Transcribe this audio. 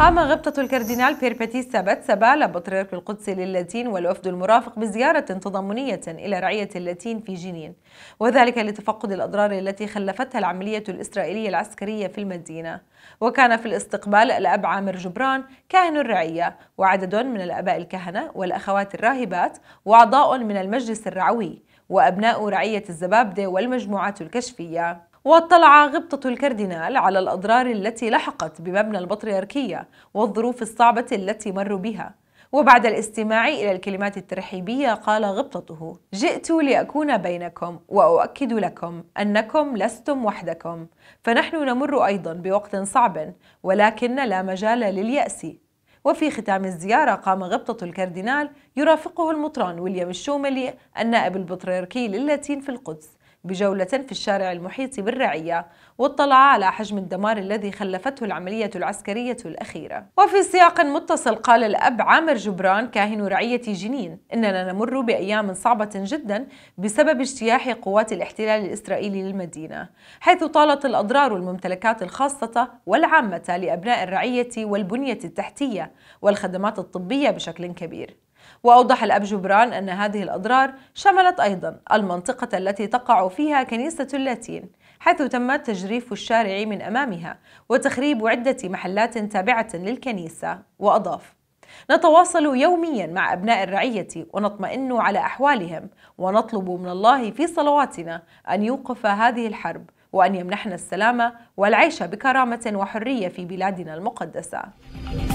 قام غبطة الكاردينال بيربتي سابات سابالا بطريرك القدس للاتين والوفد المرافق بزيارة تضامنية إلى رعية اللاتين في جنين وذلك لتفقد الأضرار التي خلفتها العملية الإسرائيلية العسكرية في المدينة وكان في الاستقبال الأب عامر جبران كاهن الرعية وعدد من الأباء الكهنة والأخوات الراهبات وأعضاء من المجلس الرعوي وأبناء رعية الزبابدة والمجموعات الكشفية واطلع غبطة الكاردينال على الأضرار التي لحقت بمبنى البطريركية والظروف الصعبة التي مروا بها وبعد الاستماع إلى الكلمات الترحيبية قال غبطته جئت لأكون بينكم وأؤكد لكم أنكم لستم وحدكم فنحن نمر أيضا بوقت صعب ولكن لا مجال لليأس وفي ختام الزيارة قام غبطة الكاردينال يرافقه المطران ويليام الشوملي النائب البطريركي للاتين في القدس بجولة في الشارع المحيط بالرعية واطلع على حجم الدمار الذي خلفته العملية العسكرية الأخيرة وفي سياق متصل قال الأب عامر جبران كاهن رعية جنين إننا نمر بأيام صعبة جدا بسبب اجتياح قوات الاحتلال الإسرائيلي للمدينة حيث طالت الأضرار الممتلكات الخاصة والعامة لأبناء الرعية والبنية التحتية والخدمات الطبية بشكل كبير وأوضح الأب جبران أن هذه الأضرار شملت أيضا المنطقة التي تقع فيها كنيسة اللاتين حيث تم تجريف الشارع من أمامها وتخريب عدة محلات تابعة للكنيسة وأضاف نتواصل يوميا مع أبناء الرعية ونطمئن على أحوالهم ونطلب من الله في صلواتنا أن يوقف هذه الحرب وأن يمنحنا السلامة والعيش بكرامة وحرية في بلادنا المقدسة